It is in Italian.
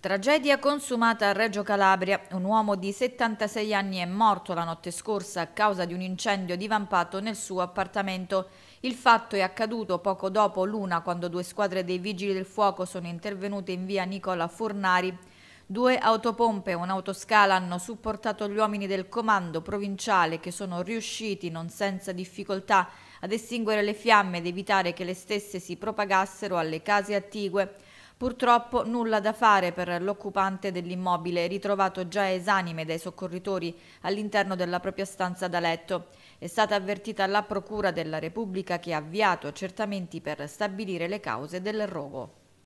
Tragedia consumata a Reggio Calabria. Un uomo di 76 anni è morto la notte scorsa a causa di un incendio divampato nel suo appartamento. Il fatto è accaduto poco dopo l'una quando due squadre dei Vigili del Fuoco sono intervenute in via Nicola Fornari. Due autopompe e un'autoscala hanno supportato gli uomini del comando provinciale che sono riusciti, non senza difficoltà, ad estinguere le fiamme ed evitare che le stesse si propagassero alle case attigue. Purtroppo nulla da fare per l'occupante dell'immobile, ritrovato già esanime dai soccorritori all'interno della propria stanza da letto. È stata avvertita la Procura della Repubblica che ha avviato accertamenti per stabilire le cause del rogo.